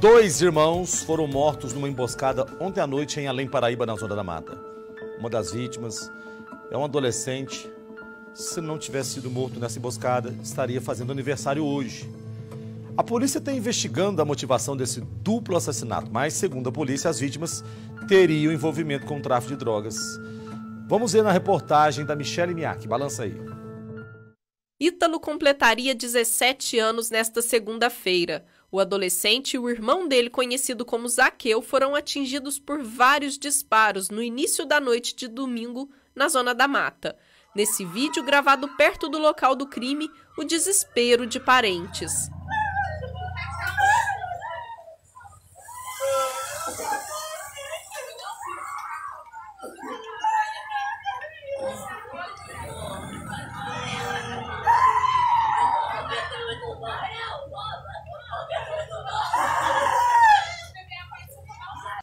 Dois irmãos foram mortos numa emboscada ontem à noite em Além Paraíba, na Zona da Mata. Uma das vítimas é um adolescente. Se não tivesse sido morto nessa emboscada, estaria fazendo aniversário hoje. A polícia está investigando a motivação desse duplo assassinato, mas, segundo a polícia, as vítimas teriam envolvimento com o tráfico de drogas. Vamos ver na reportagem da Michelle Miak. Balança aí. Ítalo completaria 17 anos nesta segunda-feira. O adolescente e o irmão dele, conhecido como Zaqueu, foram atingidos por vários disparos no início da noite de domingo na Zona da Mata. Nesse vídeo, gravado perto do local do crime, o desespero de parentes.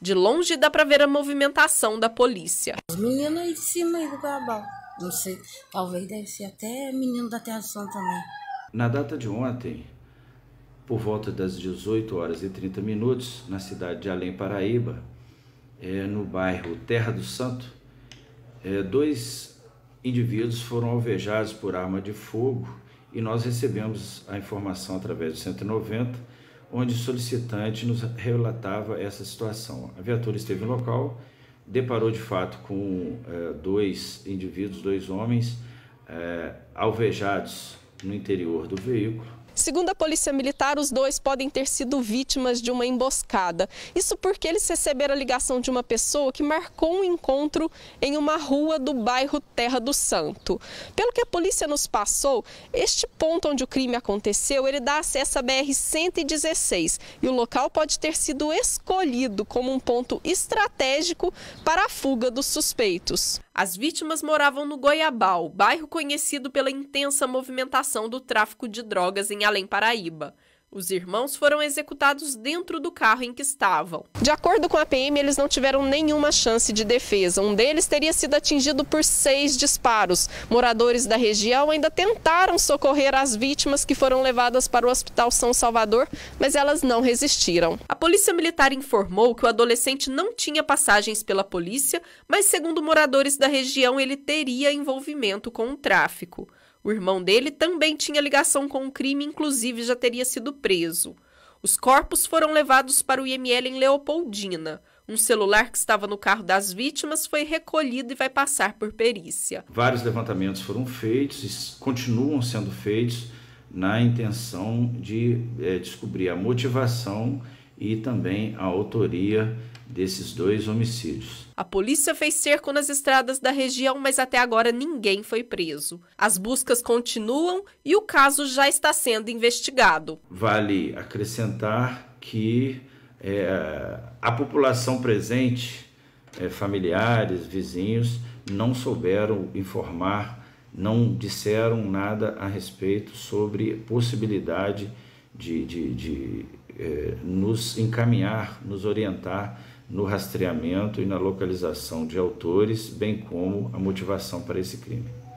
De longe dá pra ver a movimentação da polícia. Os meninos aí de cima do Guarabal. Não sei, talvez deve ser até menino da Terra do também. Na data de ontem, por volta das 18 horas e 30 minutos, na cidade de Além Paraíba, é, no bairro Terra do Santo, é, dois indivíduos foram alvejados por arma de fogo e nós recebemos a informação através do 190 onde o solicitante nos relatava essa situação. A viatura esteve no local, deparou de fato com eh, dois indivíduos, dois homens eh, alvejados no interior do veículo, Segundo a Polícia Militar, os dois podem ter sido vítimas de uma emboscada. Isso porque eles receberam a ligação de uma pessoa que marcou um encontro em uma rua do bairro Terra do Santo. Pelo que a polícia nos passou, este ponto onde o crime aconteceu, ele dá acesso à BR-116 e o local pode ter sido escolhido como um ponto estratégico para a fuga dos suspeitos. As vítimas moravam no Goiabal, bairro conhecido pela intensa movimentação do tráfico de drogas em Além Paraíba. Os irmãos foram executados dentro do carro em que estavam. De acordo com a PM, eles não tiveram nenhuma chance de defesa. Um deles teria sido atingido por seis disparos. Moradores da região ainda tentaram socorrer as vítimas que foram levadas para o Hospital São Salvador, mas elas não resistiram. A Polícia Militar informou que o adolescente não tinha passagens pela polícia, mas, segundo moradores da região, ele teria envolvimento com o tráfico. O irmão dele também tinha ligação com o crime, inclusive já teria sido preso. Os corpos foram levados para o IML em Leopoldina. Um celular que estava no carro das vítimas foi recolhido e vai passar por perícia. Vários levantamentos foram feitos e continuam sendo feitos na intenção de é, descobrir a motivação e também a autoria desses dois homicídios. A polícia fez cerco nas estradas da região, mas até agora ninguém foi preso. As buscas continuam e o caso já está sendo investigado. Vale acrescentar que é, a população presente, é, familiares, vizinhos, não souberam informar, não disseram nada a respeito sobre possibilidade de, de, de é, nos encaminhar, nos orientar no rastreamento e na localização de autores, bem como a motivação para esse crime.